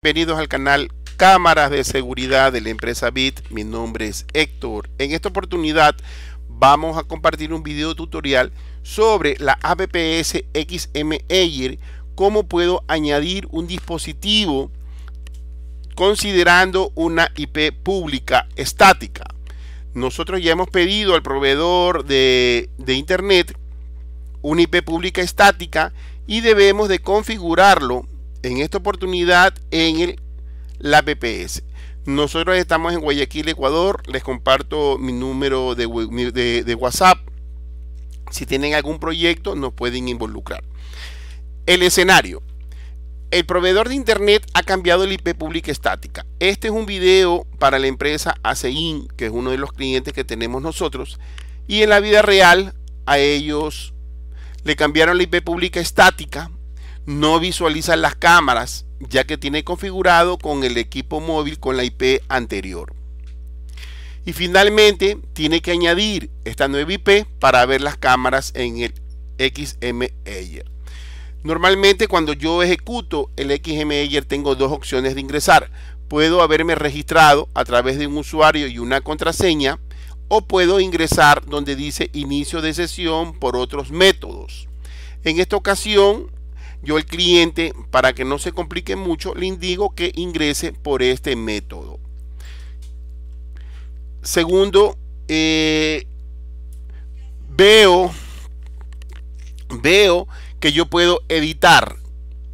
Bienvenidos al canal Cámaras de Seguridad de la empresa BIT. Mi nombre es Héctor. En esta oportunidad vamos a compartir un video tutorial sobre la APPS XM ayer cómo puedo añadir un dispositivo considerando una IP pública estática. Nosotros ya hemos pedido al proveedor de, de Internet una IP pública estática y debemos de configurarlo en esta oportunidad en el, la PPS. Nosotros estamos en Guayaquil, Ecuador. Les comparto mi número de, WhatsApp. Si tienen algún proyecto, nos pueden involucrar. El escenario. El proveedor de Internet ha cambiado el IP pública estática. Este es un video para la empresa ACEIN, que es uno de los clientes que tenemos nosotros. Y en la vida real, a ellos le cambiaron la IP pública estática no visualiza las cámaras ya que tiene configurado con el equipo móvil con la IP anterior. Y finalmente tiene que añadir esta nueva IP para ver las cámaras en el XM Normalmente cuando yo ejecuto el xml tengo dos opciones de ingresar. Puedo haberme registrado a través de un usuario y una contraseña o puedo ingresar donde dice inicio de sesión por otros métodos. En esta ocasión yo el cliente, para que no se complique mucho, le indigo que ingrese por este método. Segundo, eh, veo, veo que yo puedo editar.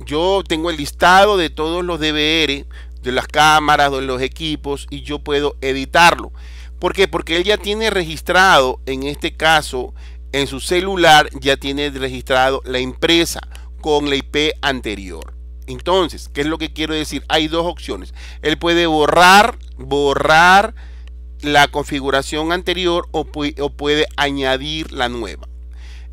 Yo tengo el listado de todos los DVR, de las cámaras, de los equipos, y yo puedo editarlo. ¿Por qué? Porque él ya tiene registrado, en este caso, en su celular, ya tiene registrado la empresa con la IP anterior. Entonces, ¿qué es lo que quiero decir? Hay dos opciones. Él puede borrar, borrar la configuración anterior o, puede, añadir la nueva.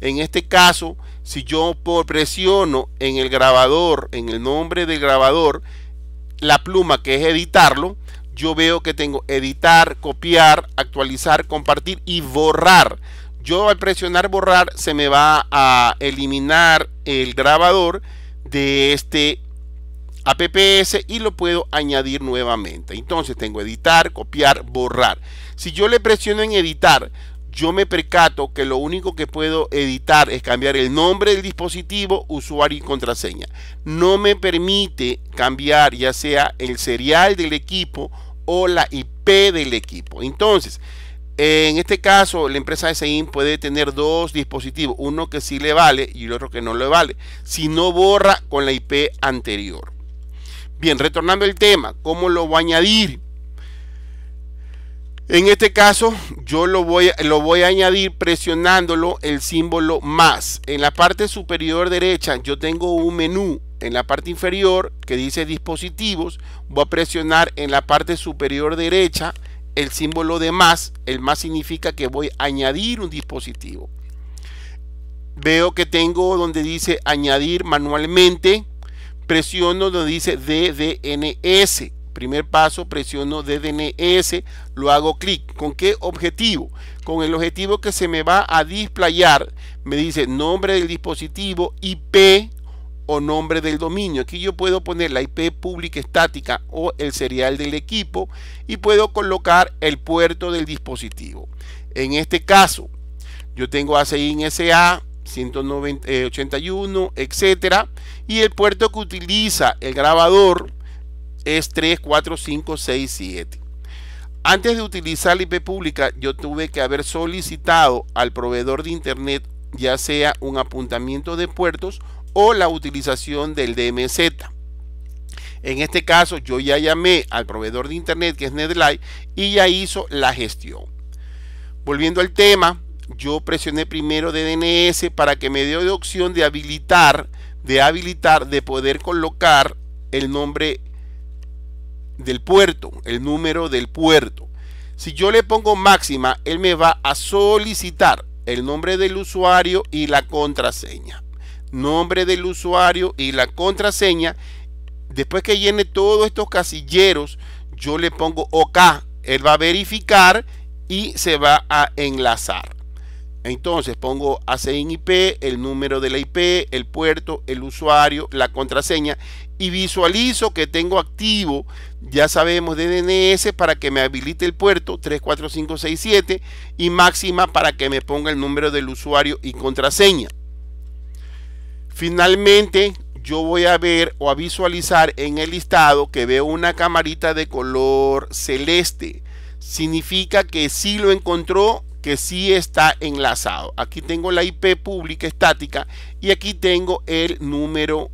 En este caso, si yo presiono en el grabador, en el nombre del grabador, la pluma que es editarlo, yo veo que tengo editar, copiar, actualizar, compartir y borrar yo al presionar borrar se me va a eliminar el grabador de este apps y lo puedo añadir nuevamente entonces tengo editar copiar borrar si yo le presiono en editar yo me percato que lo único que puedo editar es cambiar el nombre del dispositivo, usuario y contraseña. No me permite cambiar ya sea el serial del equipo o la IP del equipo. Entonces, en este caso, la empresa de Sein puede tener dos dispositivos, uno que sí le vale y el otro que no le vale, si no borra con la IP anterior. Bien, retornando al tema, ¿cómo lo voy a añadir? En este caso, yo lo voy, lo voy a añadir presionándolo el símbolo más. En la parte superior derecha yo tengo un menú. En la parte inferior que dice dispositivos, voy a presionar en la parte superior derecha el símbolo de más, el más significa que voy a añadir un dispositivo. Veo que tengo donde dice añadir manualmente, presiono donde dice DDNS. Primer paso, presiono DDNS, lo hago clic. ¿Con qué objetivo? Con el objetivo que se me va a displayar. Me dice nombre del dispositivo, IP, nombre del dominio. Aquí yo puedo poner la IP pública estática o el serial del equipo y puedo colocar el puerto del dispositivo. En este caso, yo tengo ACIN SA 181, etcétera, y el puerto que utiliza el grabador es 34567. Antes de utilizar la IP pública, yo tuve que haber solicitado al proveedor de internet ya sea un apuntamiento de puertos o la utilización del DMZ. En este caso yo ya llamé al proveedor de internet que es Netlight y ya hizo la gestión. Volviendo al tema, yo presioné primero de DNS para que me dio de opción de habilitar, de habilitar, de poder colocar el nombre del puerto, el número del puerto. Si yo le pongo máxima, él me va a solicitar el nombre del usuario y la contraseña. Nombre del usuario y la contraseña. Después que llene todos estos casilleros, yo le pongo OK. Él va a verificar y se va a enlazar. Entonces pongo ACIN IP, el número de la IP, el puerto, el usuario, la contraseña y visualizo que tengo activo ya sabemos DNS para que me habilite el puerto 34567 y máxima para que me ponga el número del usuario y contraseña. Finalmente, yo voy a ver o a visualizar en el listado que veo una camarita de color celeste. Significa que sí lo encontró, que sí está enlazado. Aquí tengo la IP pública estática y aquí tengo el número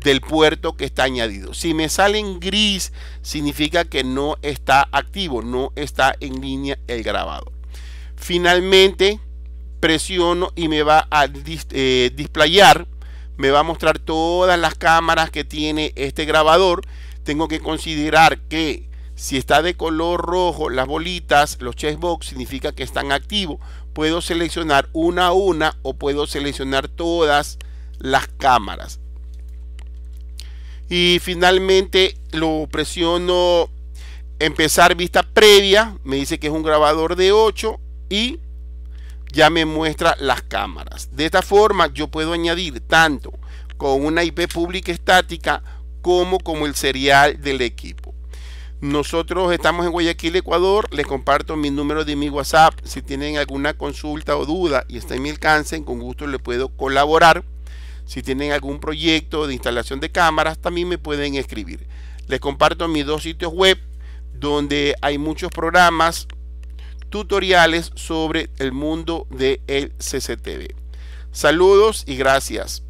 del puerto que está añadido. Si me sale en gris, significa que no está activo, no está en línea el grabado. Finalmente, presiono y me va a eh, displayar, me va a mostrar todas las cámaras que tiene este grabador. Tengo que considerar que si está de color rojo las bolitas, los checkbox, significa que están activos. Puedo seleccionar una a una o puedo seleccionar todas las cámaras. Y finalmente lo presiono empezar vista previa. Me dice que es un grabador de 8 y ya me muestra las cámaras. De esta forma yo puedo añadir tanto con una IP pública estática como como el serial del equipo. Nosotros estamos en Guayaquil, Ecuador. Les comparto mi número de mi WhatsApp. Si tienen alguna consulta o duda y está en mi alcance, con gusto le puedo colaborar. Si tienen algún proyecto de instalación de cámaras, también me pueden escribir. Les comparto mis dos sitios web donde hay muchos programas, tutoriales sobre el mundo del CCTV. Saludos y gracias.